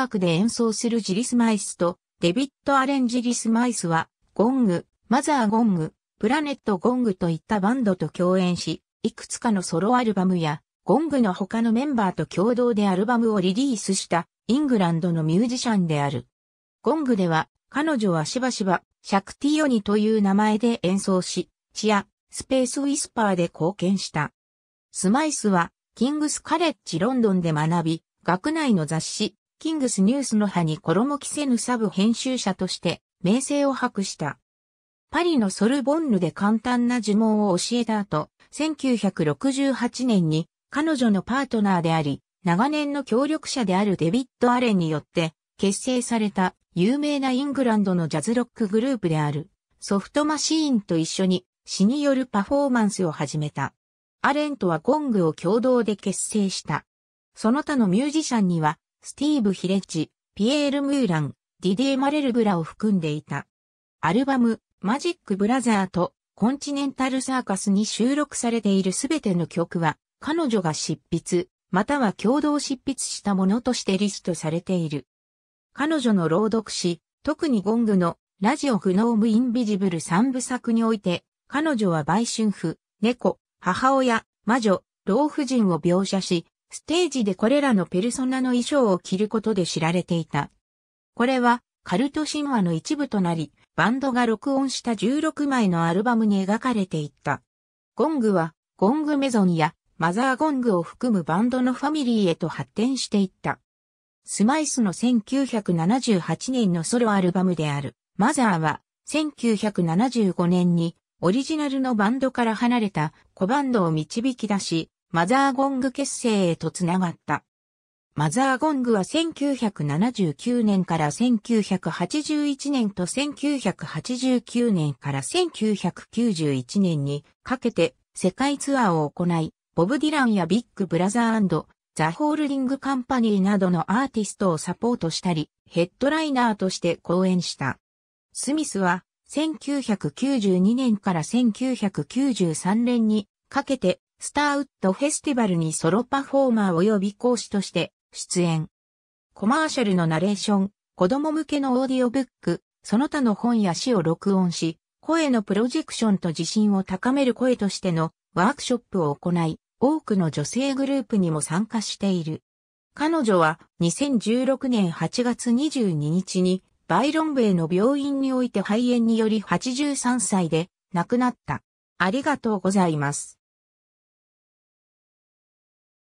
楽で演奏するジリスマイスと、デビッド・アレン・ジリスマイスは、ゴング、マザー・ゴング、プラネット・ゴングといったバンドと共演し、いくつかのソロアルバムや、ゴングの他のメンバーと共同でアルバムをリリースしたイングランドのミュージシャンである。ゴングでは彼女はしばしばシャクティオニという名前で演奏し、チやスペースウィスパーで貢献した。スマイスはキングスカレッジロンドンで学び、学内の雑誌キングスニュースの派に衣着せぬサブ編集者として名声を博した。パリのソルボンヌで簡単な呪文を教えた後、1968年に彼女のパートナーであり、長年の協力者であるデビッド・アレンによって結成された有名なイングランドのジャズロックグループであるソフトマシーンと一緒に詩によるパフォーマンスを始めた。アレンとはゴングを共同で結成した。その他のミュージシャンにはスティーブ・ヒレッジ、ピエール・ムーラン、ディディエ・マレルブラを含んでいた。アルバム、マジック・ブラザーとコンチネンタル・サーカスに収録されているすべての曲は、彼女が執筆、または共同執筆したものとしてリストされている。彼女の朗読詞、特にゴングのラジオグノーム・インビジブル三部作において、彼女は売春婦、猫、母親、魔女、老婦人を描写し、ステージでこれらのペルソナの衣装を着ることで知られていた。これはカルト神話の一部となり、バンドが録音した16枚のアルバムに描かれていった。ゴングはゴングメゾンやマザーゴングを含むバンドのファミリーへと発展していった。スマイスの1978年のソロアルバムであるマザーは1975年にオリジナルのバンドから離れた小バンドを導き出し、マザーゴング結成へとつながった。マザーゴングは1979年から1981年と1989年から1991年にかけて世界ツアーを行い、ボブ・ディランやビッグ・ブラザーザ・ホールディング・カンパニーなどのアーティストをサポートしたり、ヘッドライナーとして講演した。スミスは1992年から1993年にかけてスターウッドフェスティバルにソロパフォーマー及び講師として出演。コマーシャルのナレーション、子供向けのオーディオブック、その他の本や詩を録音し、声のプロジェクションと自信を高める声としてのワークショップを行い、多くの女性グループにも参加している。彼女は2016年8月22日にバイロンベイの病院において肺炎により83歳で亡くなった。ありがとうございます。